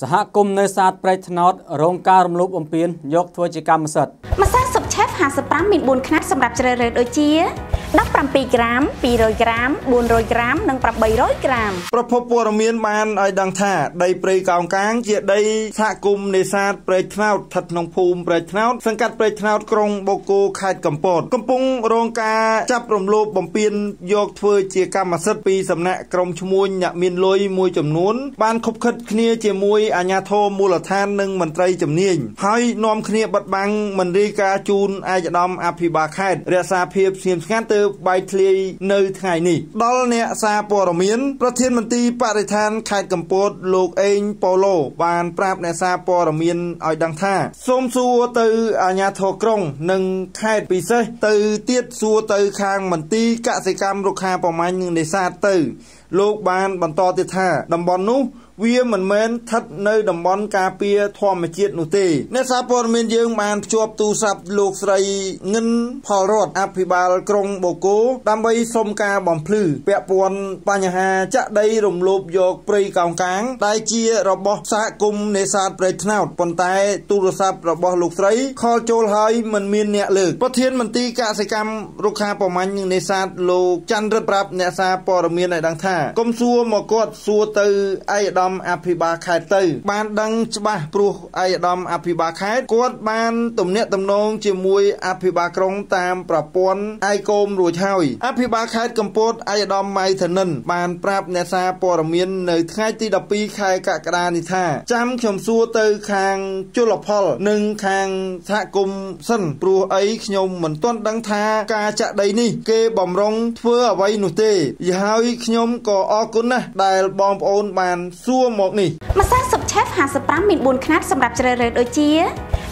សហគមន៍នៅសាទប្រៃថ្នោតរងការរំលោភបំពានយកធ្វើជាកម្មសិទ្ធិមួយ40 Chef 55មាន4ខ្នាតសម្រាប់ជ្រើសរើសដូចជា17ក្រាម200ក្រាម400ក្រាម និង800ក្រាម ប្រភពព័ត៌មាន បានឲ្យដឹងថាដីព្រៃកោងកាងជាដីសហគមន៍នេសាទព្រៃថ្នោតស្ថិតក្នុងភូមិព្រៃថ្នោតសង្កាត់ព្រៃថ្នោតក្រុងបូកូខេត្តកំពតកំពុងរងការចាប់រំលោភបំពានយក ធ្វើជាកម្មសិទ្ធិពីសំណាក់ក្រុមឈ្មួញអ្នកមានលុយមួយចំនួនបានខុបខិតគ្នាជាមួយអាជ្ញាធរមូលដ្ឋាននិងមន្ត្រីជំនាញហើយនាំគ្នាបិទបាំងមិនរីការជូននឯកឧត្តមអភិបាលខេត្តរក្សាភាពស្ងៀមស្ងាត់ទើបបែកធ្លាយនៅថ្ងៃនេះ ដល់អ្នកសារព័ត៌មានប្រធានមន្ត្រីបរិស្ថានខេត្តកំពតលោកអេងប៉ូឡូបានប្រាប់អ្នកសារព័ត៌មានឲ្យដឹងថា សូមសួរទៅអាជ្ញាធរក្រុងនិងខេត្តពិសេសទៅទៀតសួរទៅខាងមន្ត្រីកសិកម្មរុក្ខាប្រមាញ់និងនេសាទទៅ លោកបាន បន្តទៀតថាតំបន់នោះវាមិនមែនស្ថិតនៅតំបន់ការពារធម្មជាតិនោះទេអ្នកសារព័ត៌មានយើងបានភ្ជាប់ទូរស័ព្ទលោកស្រីងិនផលរតអភិបាលក្រុងបូកូដើម្បីសុំការបំភ្លឺពាក់ព័ន្ធបញ្ហាចាក់ដីរំលោភយកព្រៃកោងកាងដែលជារបស់សហគមន៍នេសាទព្រៃថ្នោតប៉ុន្តែទូរស័ព្ទរបស់លោកស្រីខលចូលហើយមិនមានអ្នកលើកប្រធានមន្ត្រីកសិកម្មរុក្ខាប្រមាញ់និងនេសាទលោកច័ន្ទរិទ្ធប្រាប់អ្នកសារព័ត៌មានឲ្យដឹងថាគុំសួរមកគាត់សួរទៅឯកឧត្តមមអភិបាលខេត្តទៅបានដឹងច្បាស់ព្រោះឯកឧត្តមអភិបាលខេត្តគាត់បានទំនាក់ទំនងជាមួយអភិបាលក្រុងតាមប្រព័ន្ធឯកោមរួចហើយអភិបាលខេត្តកំពតឯកឧត្តមម៉ៃធនិន បានប្រាប់អ្នកសារព័ត៌មាននៅថ្ងៃទី12ខែកក្កដានេះថា ចាំខ្ញុំសួរទៅខាងជលផល និងខាងសហគមន៍សិន ព្រោះអីខ្ញុំមិនទាន់ដឹងថា ការចាក់ដីនេះគេបំរុងធ្វើអ្វីនោះទេហើយខ្ញុំក៏អរគុណណាស់ដែលបងប្អូនបានសសួរមកនេះម្សៅស៊ុបឆេហ្វ55មាន4ខ្នាតសម្រាប់ជ្រើសរើសដូចជា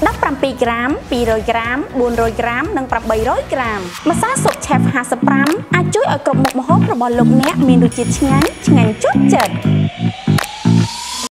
17ក្រាម200ក្រាម400ក្រាមនិង800ក្រាមម្សៅស៊ុបឆេហ្វ55អាចជួយឲ្យគ្រប់មុខម្ហូបរបស់លោកអ្នកមានរសជាតិឆ្ងាញ់ឆ្ងាញ់ជក់ចិត្ត